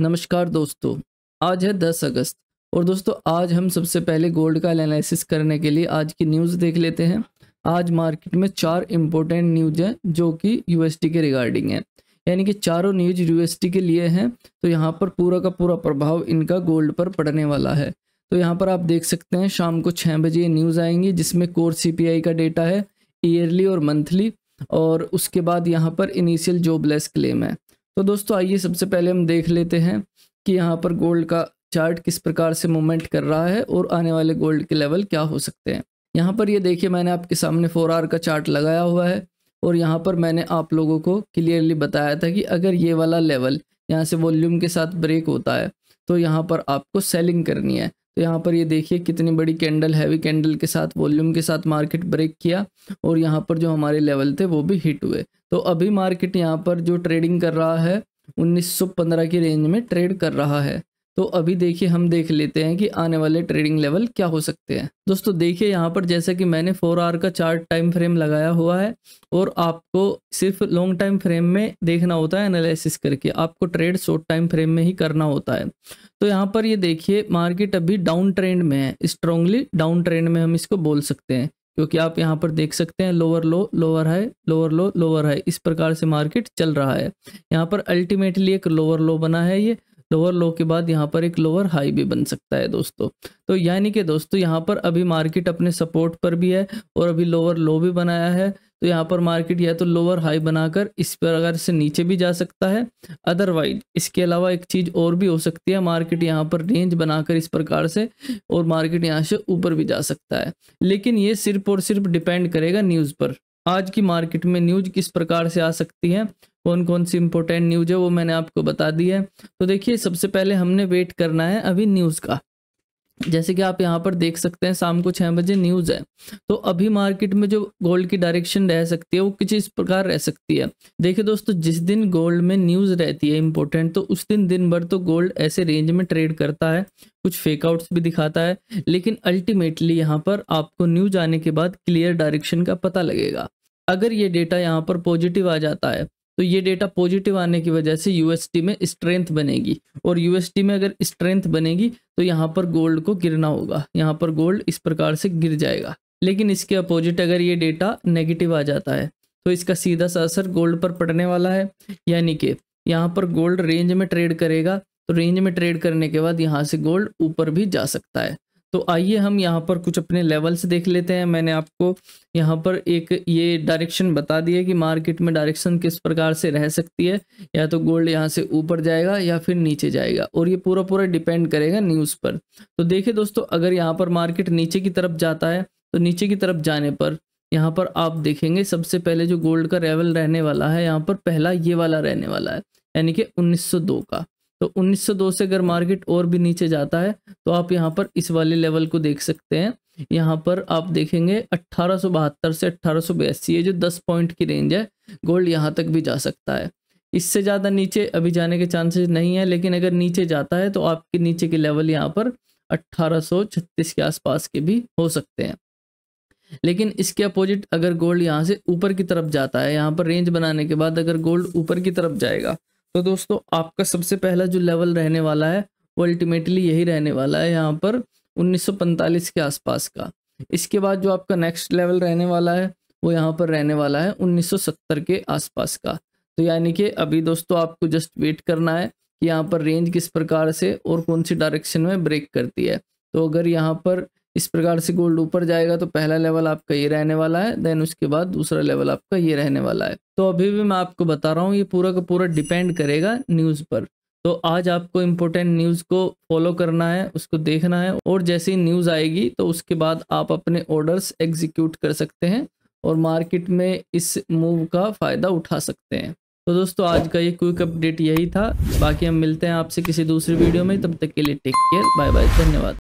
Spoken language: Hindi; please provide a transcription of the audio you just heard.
नमस्कार दोस्तों आज है 10 अगस्त और दोस्तों आज हम सबसे पहले गोल्ड का एनालिसिस करने के लिए आज की न्यूज़ देख लेते हैं आज मार्केट में चार इम्पोर्टेंट न्यूज हैं जो कि यूएसटी के रिगार्डिंग है यानी कि चारों न्यूज यूएसटी के लिए हैं तो यहाँ पर पूरा का पूरा प्रभाव इनका गोल्ड पर पड़ने वाला है तो यहाँ पर आप देख सकते हैं शाम को छः बजे ये न्यूज़ आएंगी जिसमें कोर सी का डेटा है ईयरली और मंथली और उसके बाद यहाँ पर इनिशियल जॉबलेस क्लेम है तो दोस्तों आइए सबसे पहले हम देख लेते हैं कि यहाँ पर गोल्ड का चार्ट किस प्रकार से मूवमेंट कर रहा है और आने वाले गोल्ड के लेवल क्या हो सकते हैं यहाँ पर ये देखिए मैंने आपके सामने फोर आर का चार्ट लगाया हुआ है और यहाँ पर मैंने आप लोगों को क्लियरली बताया था कि अगर ये वाला लेवल यहाँ से वॉल्यूम के साथ ब्रेक होता है तो यहाँ पर आपको सेलिंग करनी है तो यहाँ पर ये देखिए कितनी बड़ी कैंडल हैवी कैंडल के साथ वॉल्यूम के साथ मार्केट ब्रेक किया और यहाँ पर जो हमारे लेवल थे वो भी हिट हुए तो अभी मार्केट यहाँ पर जो ट्रेडिंग कर रहा है 1915 की रेंज में ट्रेड कर रहा है तो अभी देखिए हम देख लेते हैं कि आने वाले ट्रेडिंग लेवल क्या हो सकते हैं दोस्तों देखिए यहाँ पर जैसे कि मैंने फोर आवर का चार्ट टाइम फ्रेम लगाया हुआ है और आपको सिर्फ लॉन्ग टाइम फ्रेम में देखना होता है एनालिसिस करके आपको ट्रेड शॉर्ट टाइम फ्रेम में ही करना होता है तो यहाँ पर ये यह देखिए मार्केट अभी डाउन ट्रेंड में है स्ट्रांगली डाउन ट्रेंड में हम इसको बोल सकते हैं क्योंकि आप यहाँ पर देख सकते हैं lower low lower high lower low lower high इस प्रकार से मार्केट चल रहा है यहाँ पर अल्टीमेटली एक लोअर लो बना है ये लोअर लो के बाद यहाँ पर एक लोअर हाई भी बन सकता है दोस्तों तो यानी कि दोस्तों यहाँ पर अभी मार्केट अपने सपोर्ट पर भी है और अभी लोअर लो भी बनाया है तो यहाँ पर मार्केट या तो लोअर हाई बनाकर इस पर अगर से नीचे भी जा सकता है अदरवाइज इसके अलावा एक चीज़ और भी हो सकती है मार्केट यहाँ पर रेंज बनाकर इस प्रकार से और मार्केट यहाँ से ऊपर भी जा सकता है लेकिन ये सिर्फ और सिर्फ डिपेंड करेगा न्यूज़ पर आज की मार्केट में न्यूज किस प्रकार से आ सकती है कौन कौन सी इंपॉर्टेंट न्यूज है वो मैंने आपको बता दी है तो देखिए सबसे पहले हमने वेट करना है अभी न्यूज़ का जैसे कि आप यहाँ पर देख सकते हैं शाम को छः बजे न्यूज़ है तो अभी मार्केट में जो गोल्ड की डायरेक्शन रह सकती है वो किसी इस प्रकार रह सकती है देखिए दोस्तों जिस दिन गोल्ड में न्यूज़ रहती है इंपॉर्टेंट तो उस दिन दिन भर तो गोल्ड ऐसे रेंज में ट्रेड करता है कुछ फेकआउट्स भी दिखाता है लेकिन अल्टीमेटली यहाँ पर आपको न्यूज़ आने के बाद क्लियर डायरेक्शन का पता लगेगा अगर ये डेटा यहाँ पर पॉजिटिव आ जाता है तो ये डेटा पॉजिटिव आने की वजह से यूएसटी में स्ट्रेंथ बनेगी और यूएसटी में अगर स्ट्रेंथ बनेगी तो यहाँ पर गोल्ड को गिरना होगा यहाँ पर गोल्ड इस प्रकार से गिर जाएगा लेकिन इसके अपोजिट अगर ये डेटा नेगेटिव आ जाता है तो इसका सीधा सा असर गोल्ड पर पड़ने वाला है यानी कि यहाँ पर गोल्ड रेंज में ट्रेड करेगा तो रेंज में ट्रेड करने के बाद यहाँ से गोल्ड ऊपर भी जा सकता है तो आइए हम यहाँ पर कुछ अपने लेवल्स देख लेते हैं मैंने आपको यहाँ पर एक ये डायरेक्शन बता दिया है कि मार्केट में डायरेक्शन किस प्रकार से रह सकती है या तो गोल्ड यहाँ से ऊपर जाएगा या फिर नीचे जाएगा और ये पूरा पूरा डिपेंड करेगा न्यूज़ पर तो देखिए दोस्तों अगर यहाँ पर मार्केट नीचे की तरफ जाता है तो नीचे की तरफ जाने पर यहाँ पर आप देखेंगे सबसे पहले जो गोल्ड का लेवल रहने वाला है यहाँ पर पहला ये वाला रहने वाला है यानी कि उन्नीस का तो 1902 से अगर मार्केट और भी नीचे जाता है तो आप यहाँ पर इस वाले लेवल को देख सकते हैं यहाँ पर आप देखेंगे अट्ठारह से अट्ठारह ये जो 10 पॉइंट की रेंज है गोल्ड यहाँ तक भी जा सकता है इससे ज़्यादा नीचे अभी जाने के चांसेस नहीं है लेकिन अगर नीचे जाता है तो आपके नीचे के लेवल यहाँ पर अट्ठारह के आसपास के भी हो सकते हैं लेकिन इसके अपोजिट अगर गोल्ड यहाँ से ऊपर की तरफ जाता है यहाँ पर रेंज बनाने के बाद अगर गोल्ड ऊपर की तरफ जाएगा तो दोस्तों आपका सबसे पहला जो लेवल रहने वाला है वो अल्टीमेटली यही रहने वाला है यहाँ पर 1945 के आसपास का इसके बाद जो आपका नेक्स्ट लेवल रहने वाला है वो यहाँ पर रहने वाला है 1970 के आसपास का तो यानी कि अभी दोस्तों आपको जस्ट वेट करना है कि यहाँ पर रेंज किस प्रकार से और कौन सी डायरेक्शन में ब्रेक करती है तो अगर यहाँ पर इस प्रकार से गोल्ड ऊपर जाएगा तो पहला लेवल आपका ये रहने वाला है देन उसके बाद दूसरा लेवल आपका ये रहने वाला है तो अभी भी मैं आपको बता रहा हूँ ये पूरा का पूरा डिपेंड करेगा न्यूज़ पर तो आज आपको इम्पोर्टेंट न्यूज़ को फॉलो करना है उसको देखना है और जैसी न्यूज़ आएगी तो उसके बाद आप अपने ऑर्डर्स एग्जीक्यूट कर सकते हैं और मार्केट में इस मूव का फ़ायदा उठा सकते हैं तो दोस्तों आज का ये क्विक अपडेट यही था बाकी हम मिलते हैं आपसे किसी दूसरे वीडियो में तब तक के लिए टेक केयर बाय बाय धन्यवाद